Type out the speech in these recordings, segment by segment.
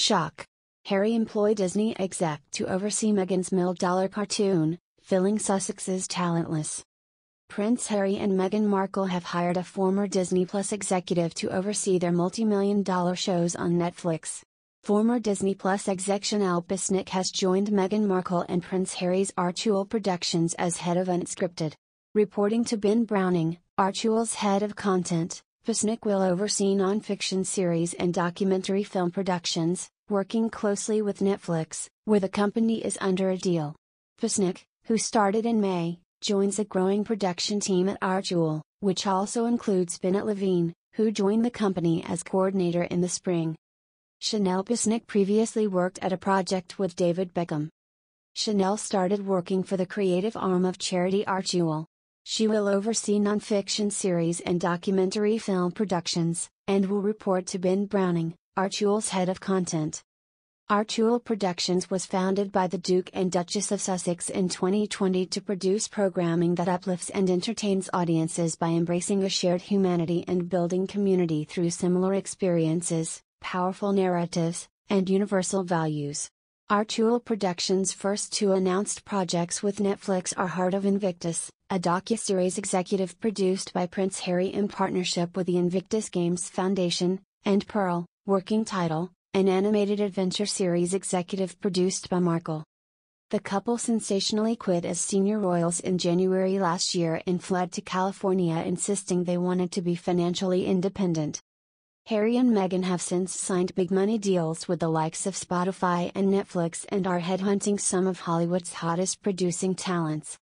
Shock. Harry employed Disney exec to oversee Meghan's Mill Dollar cartoon, filling Sussex's talentless. Prince Harry and Meghan Markle have hired a former Disney Plus executive to oversee their multi-million dollar shows on Netflix. Former Disney Plus exec Chanel Bisnick has joined Meghan Markle and Prince Harry's Archul Productions as head of Unscripted. Reporting to Ben Browning, Archul's head of content, Spasnik will oversee nonfiction series and documentary film productions, working closely with Netflix, where the company is under a deal. Spasnik, who started in May, joins a growing production team at Arjul, which also includes Bennett Levine, who joined the company as coordinator in the spring. Chanel Pasnick previously worked at a project with David Beckham. Chanel started working for the creative arm of charity Arjul, she will oversee nonfiction series and documentary film productions, and will report to Ben Browning, Archul's head of content. Archul Productions was founded by the Duke and Duchess of Sussex in 2020 to produce programming that uplifts and entertains audiences by embracing a shared humanity and building community through similar experiences, powerful narratives, and universal values. Artual Productions' first two announced projects with Netflix are Heart of Invictus, a docuseries executive produced by Prince Harry in partnership with the Invictus Games Foundation, and Pearl, working title, an animated adventure series executive produced by Markle. The couple sensationally quit as senior royals in January last year and fled to California insisting they wanted to be financially independent. Harry and Meghan have since signed big money deals with the likes of Spotify and Netflix and are headhunting some of Hollywood's hottest producing talents.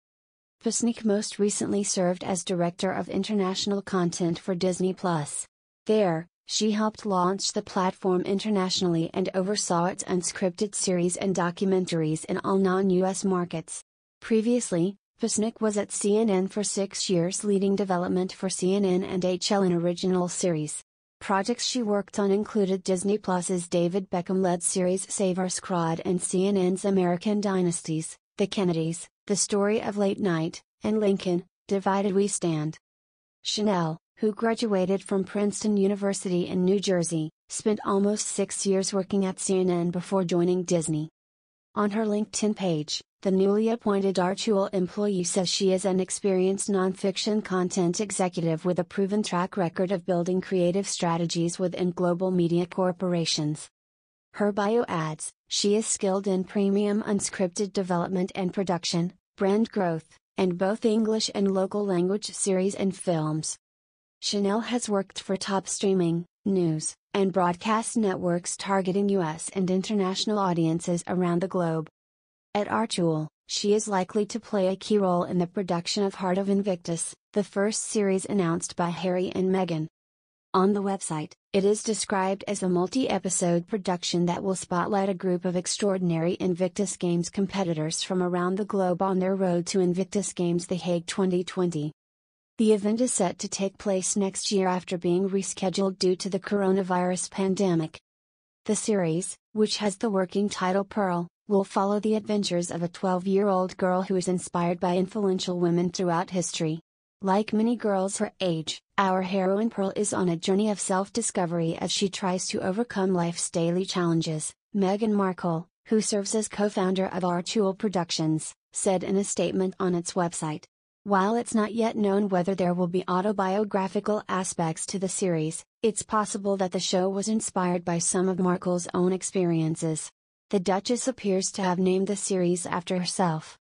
Pusnik most recently served as Director of International Content for Disney Plus. There, she helped launch the platform internationally and oversaw its unscripted series and documentaries in all non US markets. Previously, Pusnik was at CNN for six years leading development for CNN and HL original series. Projects she worked on included Disney Plus's David Beckham led series Save Our Squad and CNN's American Dynasties, The Kennedys, The Story of Late Night, and Lincoln, Divided We Stand. Chanel, who graduated from Princeton University in New Jersey, spent almost six years working at CNN before joining Disney. On her LinkedIn page, the newly appointed Artual employee says she is an experienced nonfiction content executive with a proven track record of building creative strategies within global media corporations. Her bio adds, she is skilled in premium unscripted development and production, brand growth, and both English and local language series and films. Chanel has worked for top streaming, news, and broadcast networks targeting U.S. and international audiences around the globe. At Archul, she is likely to play a key role in the production of Heart of Invictus, the first series announced by Harry and Meghan. On the website, it is described as a multi episode production that will spotlight a group of extraordinary Invictus Games competitors from around the globe on their road to Invictus Games The Hague 2020. The event is set to take place next year after being rescheduled due to the coronavirus pandemic. The series, which has the working title Pearl, will follow the adventures of a 12 year old girl who is inspired by influential women throughout history. Like many girls her age, our heroine Pearl is on a journey of self discovery as she tries to overcome life's daily challenges, Meghan Markle, who serves as co founder of Artual Productions, said in a statement on its website. While it's not yet known whether there will be autobiographical aspects to the series, it's possible that the show was inspired by some of Markle's own experiences the Duchess appears to have named the series after herself.